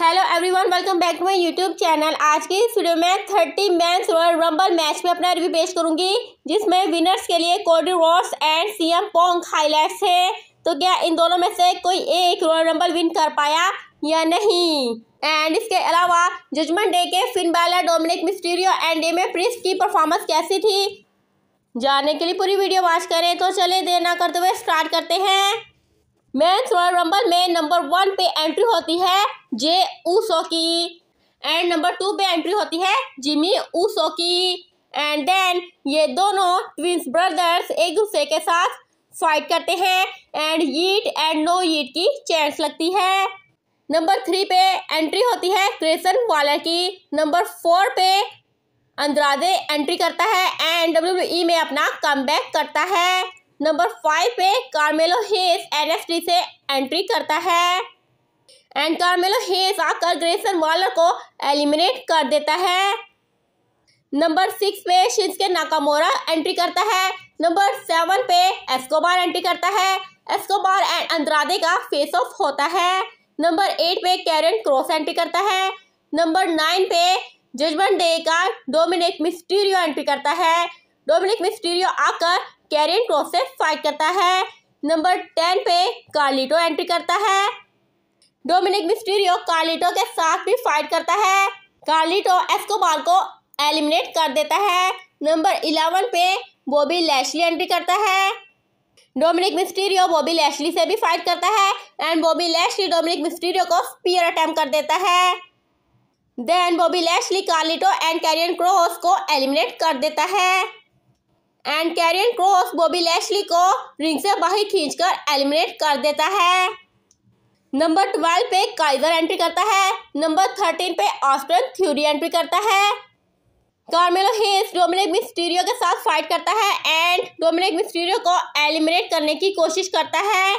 hello everyone welcome back to my YouTube channel आज की इस वीडियो में थर्टी मैं रॉयल रंबल मैच में अपना रिव्यू पेश करूंगी जिसमें विनर्स के लिए Cody Rhodes and CM Punk highlights है तो क्या इन दोनों में से कोई एक रॉयल रंबल विन कर पाया या नहीं एंड इसके अलावा जजमेंट डे के Finn Balor Dominik Mysterio and में प्रिंस की परफॉर्मेंस कैसी थी जानने के लिए पूरी वीडियो वॉच करें तो चले देर ना करते हुए स्टार्ट करते हैं मेंस रॉयल रंबल में नंबर वन पे एंट्री होती है जे ऊसो की एंड नंबर टू पे एंट्री होती है जिमी ऊसो की एंड देन ये दोनों ट्विंस ब्रदर्स एक दूसरे के साथ फाइट करते हैं and yeet and no yeet की चेंस लगती है नंबर थ्री पे एंट्री होती है क्रेसन वालर की नंबर फोर पे अंदराजे एंट्री करता है एंड डब्ल्यू e में अपना कम करता है नंबर फाइव पे कार्मेलो हेस एनएफटी से एंट्री करता है एंड कार्मेलो हेस आकर ग्रेसन वॉलर को एलिमिनेट कर देता है नंबर सिक्स पे शिंसके नाकामोरा एंट्री करता है नंबर सेवन पे एस्कोबार एंट्री करता है एस्कोबार एंड अंद्रादे का फेस ऑफ होता है नंबर एट पे कैरन क्रॉस एंट्री करता है नंबर नाइन पे जजमेंट डे का डोमिनिक मिस्टीरियो एंट्री करता है डोमिनिक मिस्टीरियो आकर कैरियन क्रॉस से फाइट करता है नंबर टेन पे कार्लिटो एंट्री करता है डोमिनिक मिस्टीरियो कार्लिटो के साथ भी फाइट करता है कार्लिटो एस्कोबार को एलिमिनेट कर देता है नंबर इलेवन पे बॉबी लैशली एंट्री करता है डोमिनिक मिस्टीरियो बॉबी लैशली से भी फाइट करता है and Bobby Lashley Dominik Mysterio को स्पीयर अटैम्प कर देता है then Bobby Lashley Carlito and Karrion Kross को एलिमिनेट कर देता है and Karrion Kross Bobby Lashley को रिंग से बाहर खींचकर एलिमिनेट कर देता है नंबर ट्वेल्व पे काइजर एंट्री करता है नंबर थर्टीन पे ऑस्टन थ्यूरी एंट्री करता है कार्मेलो हेस डोमिनिक मिस्टीरियो के साथ फाइट करता है एंड डोमिनिक मिस्टीरियो को एलिमिनेट करने की कोशिश करता है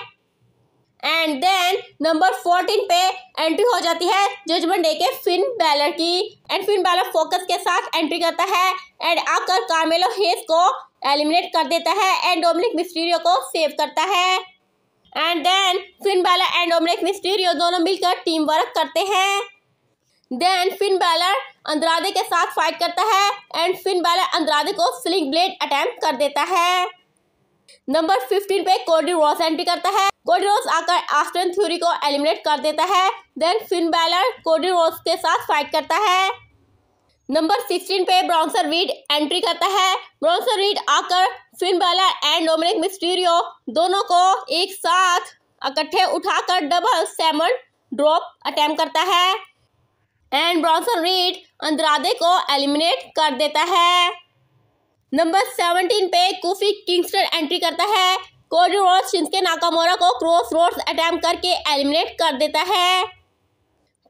एंड देन नंबर फोर्टीन पे एंट्री हो जाती है जजमेंट डे के फिन बैलर की एंड फिन बैलर फोकस के साथ एंट्री करता है एंड आकर कार्मेलो हेस को एलिमिनेट कर देता है एंडोमिक मिस्टीरियो को सेव करता है and then Finn Balor and Dominik Mysterio दोनों मिलकर टीम वर्क करते हैं देन फिन बैलर अंदरादे के साथ फाइट करता है एंड फिन बैलर अंदरादे को स्लिंग ब्लेड अटैम्प कर देता है नंबर फिफ्टीन पे कोडी रॉस एंट्री करता है कोडी रॉस आकर आस्टन थ्योरी को एलिमिनेट कर देता है then Finn Balor Cody Rhodes के साथ फाइट करता है नंबर सिक्सटीन पे ब्रॉन्सर रीड एंट्री करता है ब्रॉन्सर रीड आकर Finn Balor and Dominik Mysterio दोनों को एक साथ इकट्ठे उठाकर डबल सेमन ड्रॉप अटैम्प करता है एंड ब्रॉन्सर रीड अंदरादे को एलिमिनेट कर देता है नंबर सेवनटीन पे कोफी किंगस्टर एंट्री करता है कोडी रोड शिंसके नाकामोरा को क्रॉस रोड अटैम्प करके एलिमिनेट कर देता है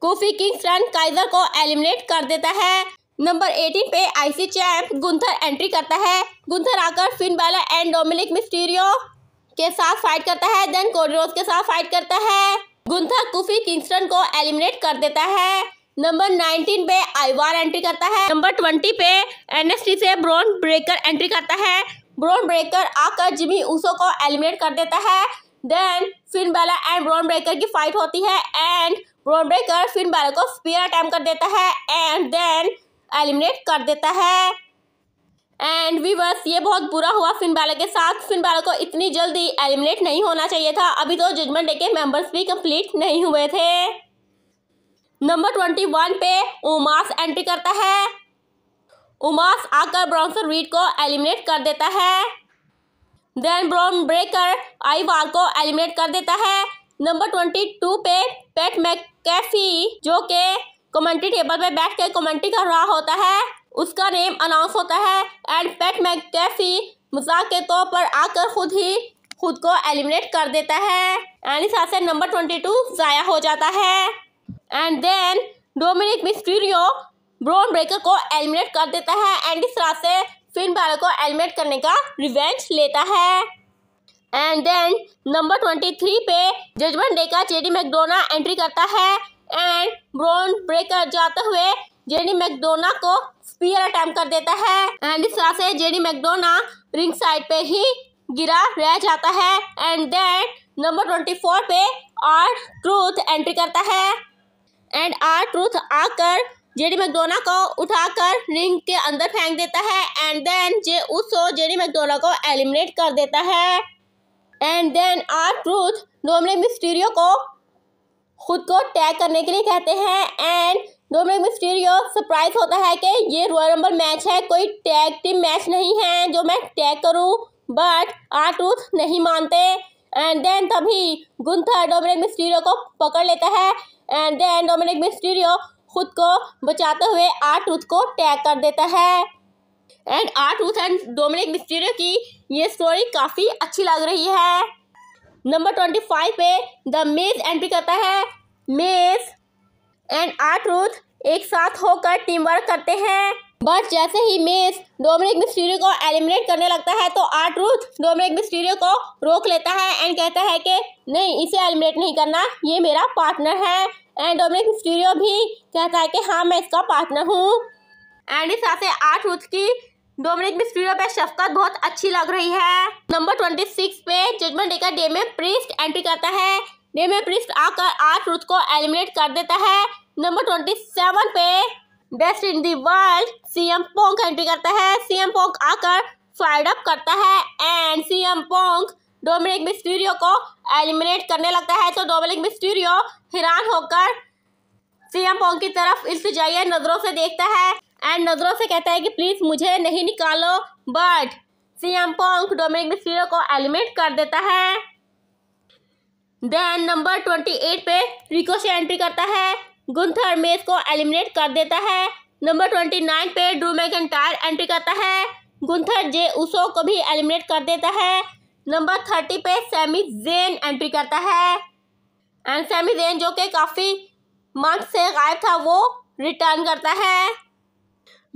कोफी किंगस्टन काइजर को एलिमिनेट कर देता है नंबर एटीन पे आईसी चैंप गुंथर एंट्री करता है गुंथर आकर Finn Balor and Dominik Mysterio के साथ फाइट करता है देन कोडरोज के साथ फाइट करता है गुंथर कुफी किंगस्टन को एलिमिनेट कर देता है नंबर नाइनटीन पे आईवार एंट्री करता है नंबर ट्वेंटी पे एन से ब्रोन ब्रेकर एंट्री करता है ब्रोन ब्रेकर आकर जिमी ऊसो को एलिमिनेट कर देता है then Finn Balor and Bron Breakker की फाइट होती है and Bron Breakker Finn Balor को स्पीयर अटैम्प कर देता है एंड देन एलिमिनेट कर देता है एंड वीवर्स ये बहुत बुरा हुआ फिन बैला के साथ फिन बैला को इतनी जल्दी एलिमिनेट नहीं होना चाहिए था अभी तो जजमेंट डे के मेंबर्स भी कंप्लीट नहीं हुए थे नंबर ट्वेंटी वन पे उमास एंट्री करता है उमास आकर ब्रॉन्सर रीड को एलिमिनेट कर देता है then Bron Breakker Ivar को एलिमिनेट कर देता है नंबर ट्वेंटी टू पे पेट मैकैफी जो के कमेंट्री टेबल पर बैठ कर कमेंट्री कर रहा होता है उसका नेम अनाउंस होता है एंड पेट कैफी मजाक के तौर पर आकर खुद ही खुद को एलिमिनेट कर देता है एंड इस हादसे नंबर ट्वेंटी टू ज़ाया हो जाता है and then Dominik Mysterio Bron Breakker को एलिमिनेट कर देता है एंड इस तरह से फिन बार को एलिमिनेट करने का रिवेंज लेता है and then number twenty three पे जजमेंट डे का जेडी मैकडोना एंट्री करता है एंड ब्रोन ब्रेकर जाते हुए जेनी मैकडोना को स्पीयर अटैम्प कर देता है एंड इस तरह से जेनी मैकडोना रिंग साइड पे ही गिरा रह जाता है and then number twenty four पे आर ट्रूथ एंट्री करता है एंड आर ट्रूथ आकर जेडी मैकडोना को उठाकर रिंग के अंदर फेंक देता है एंड देन जे उस जेडी मैकडोना को एलिमिनेट कर देता है and then R Truth Dominik Mysterio को खुद को टैग करने के लिए कहते हैं एंड डोमिनिक मिस्टीरियो सरप्राइज होता है कि ये रॉयल रंबल मैच है कोई टैग टीम मैच नहीं है जो मैं टैग करूं बट आर टूथ नहीं मानते एंड देन तभी गुंथर डोमिनिक मिस्टीरियो को पकड़ लेता है एंड देन डोमिनिक मिस्टीरियो खुद को बचाते हुए आर टूथ को टैग कर देता है एंड आर टूथ एंड डोमिनिक मिस्टीरियो की ये स्टोरी काफ़ी अच्छी लग रही है नंबर ट्वेंटी फाइव पे द मेज एंट्री करता है मेज एंड आर्टरूथ एक साथ होकर टीम वर्क करते हैं बट जैसे ही मेज डोमिनिक मिस्टीरियो को एलिमिनेट करने लगता है तो आर्ट रूथ डोमिनिक मिस्टीरियो को रोक लेता है एंड कहता है कि नहीं इसे एलिमिनेट नहीं करना ये मेरा पार्टनर है एंड डोमिनिक मिस्टीरियो भी कहता है कि हाँ मैं इसका पार्टनर हूँ एंड इस तरह से आर्ट रूथ की डोमिनिक मिस्ट्रियो पे शफकत बहुत अच्छी लग रही है नंबर ट्वेंटी सिक्स पे जजमेंट डे का डे में प्रिस्ट एंट्री करता है डे में प्रिस्ट आकर आठ रूथ को एलिमिनेट कर देता है नंबर ट्वेंटी सेवन पे best in the world CM Punk entry करता है सीएम पोंग आकर फाइड अप करता है and CM Punk Dominik Mysterio को एलिमिनेट करने लगता है तो डोमिनिक मिस्टीरियो हैरान होकर सीएम पोंग की तरफ इल्तजाइया नजरों से देखता है एंड नज़रों से कहता है कि प्लीज़ मुझे नहीं निकालो but CM Punk Dominik Mysterio को एलिमिनेट कर देता है देन नंबर ट्वेंटी एट पे रिको से एंट्री करता है गुंथर मेज को एलिमिनेट कर देता है नंबर ट्वेंटी नाइन पे ड्रू मैकेंटायर एंट्री करता है गुंथर जे उसो को भी एलिमिनेट कर देता है नंबर थर्टी पे सैमी जेन एंट्री करता है एंड सैमी जेन जो कि काफ़ी मंथ से गायब था वो रिटर्न करता है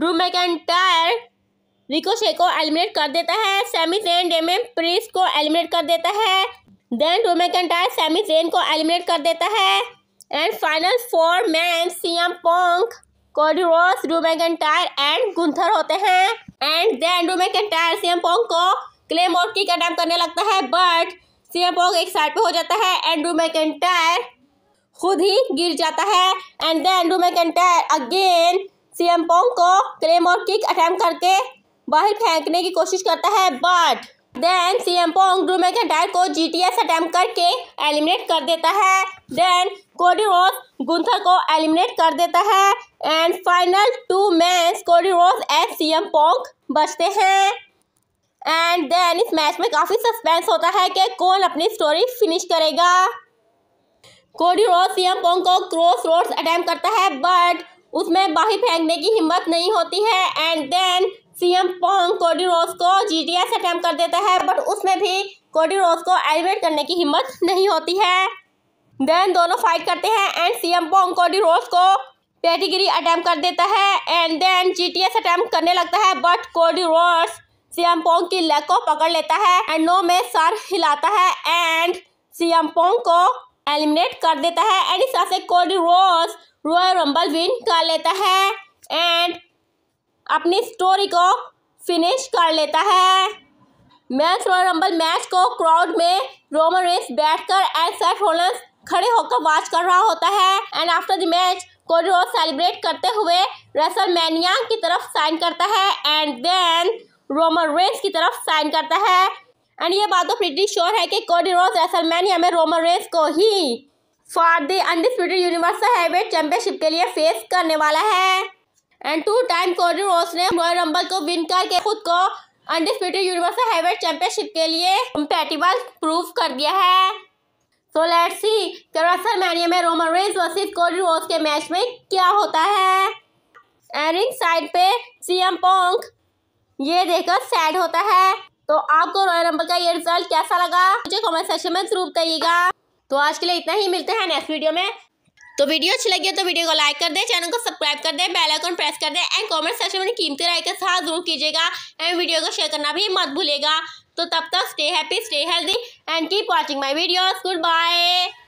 ड्रू एंटायर रिकोशे को एलिमिनेट कर देता है सेमी जेन डेमेन प्रीस को एलिमिनेट कर देता है then Drew McIntyre Sami Zayn को एलिमिनेट कर देता है and final four man CM Punk Cody Rhodes Drew McIntyre and Gunther होते हैं and then Drew McIntyre CM Punk को क्लेम और की अटैम्प करने लगता है बट सीएम पोंग एक साइड पर हो जाता है एंड ड्रू एंटायर खुद ही गिर जाता है and then Drew McIntyre again CM Punk को क्लेम और किक अटैम्प करके बाहर फेंकने की कोशिश करता है बट देन सीएम पोंग ग्रूमे के मैकेंटायर को जीटीएस अटैम्प करके एलिमिनेट कर देता है देन कोडी रोज गुंथर को एलिमिनेट कर देता है एंड फाइनल टू मैच कोडी रोज एंड सीएम पोंग बचते हैं एंड देन इस मैच में काफ़ी सस्पेंस होता है कि कौन अपनी स्टोरी फिनिश करेगा कोडी रोज सीएम पोंग को क्रॉस रोड अटैम्प करता है बट उसमें बाहर फेंकने की हिम्मत नहीं होती है and then CM Punk Rhodes को जीडीएस अटैम्प कर देता है बट उसमें भी कोडी रोज को एलिवेट करने की हिम्मत नहीं होती है देन दोनों फाइट करते हैं एंड सीएम पोंग कोडी रोज को पेटीगिरी अटैम्प कर देता है एंड देन जीटीएस अटैम्प करने लगता है बट कोडी कोडिरोस सीएम पोंग की लेग को पकड़ लेता है एंड नो में सर हिलाता है एंड सीएम पोंग को एलिमिनेट कर देता है एंड इस तरह से कोडी रोज रॉयल रंबल विन कर लेता है एंड अपनी स्टोरी को फिनिश कर लेता है मैच रॉयल रंबल मैच को क्राउड में रोमन रेस बैठकर एंड सेट खड़े होकर वॉच कर रहा होता है एंड आफ्टर द मैच कोडी रोज सेलिब्रेट करते हुए रेसल मैनिया की तरफ साइन करता है एंड देन रोमन रेस की तरफ साइन करता है एंड ये बात तो प्रिटी श्योर है कि कोडी रोज रेसल मैनिया में रोमन रेस को ही for the undisputed universal heavyweight championship के लिए फेस करने वाला है एंड टू टाइम कोडी रोस ने रॉयल रंबल को विन करके खुद को अनडिस्प्यूटेड यूनिवर्सल हैवीवेट चैंपियनशिप के लिए कंपेटिबल प्रूव कर दिया है सो लेट्स सी दरअसल मैनिया में रोमन रेंस वर्सेस कोडी रोस के मैच में क्या होता है एरिंग साइड पे सीएम पोंग ये देखकर सैड होता है तो आपको रॉयल रंबल का ये रिजल्ट कैसा लगा मुझे कमेंट सेक्शन में जरूर बताइएगा तो आज के लिए इतना ही मिलते हैं नेक्स्ट वीडियो में तो वीडियो अच्छी लगी है तो वीडियो को लाइक कर दे चैनल को सब्सक्राइब कर दे बेल आइकन प्रेस कर दे एंड कमेंट सेक्शन में कीमती राय के साथ जरूर कीजिएगा एंड वीडियो को शेयर करना भी मत भूलेगा तो तब तक stay happy stay healthy and keep watching my videos good bye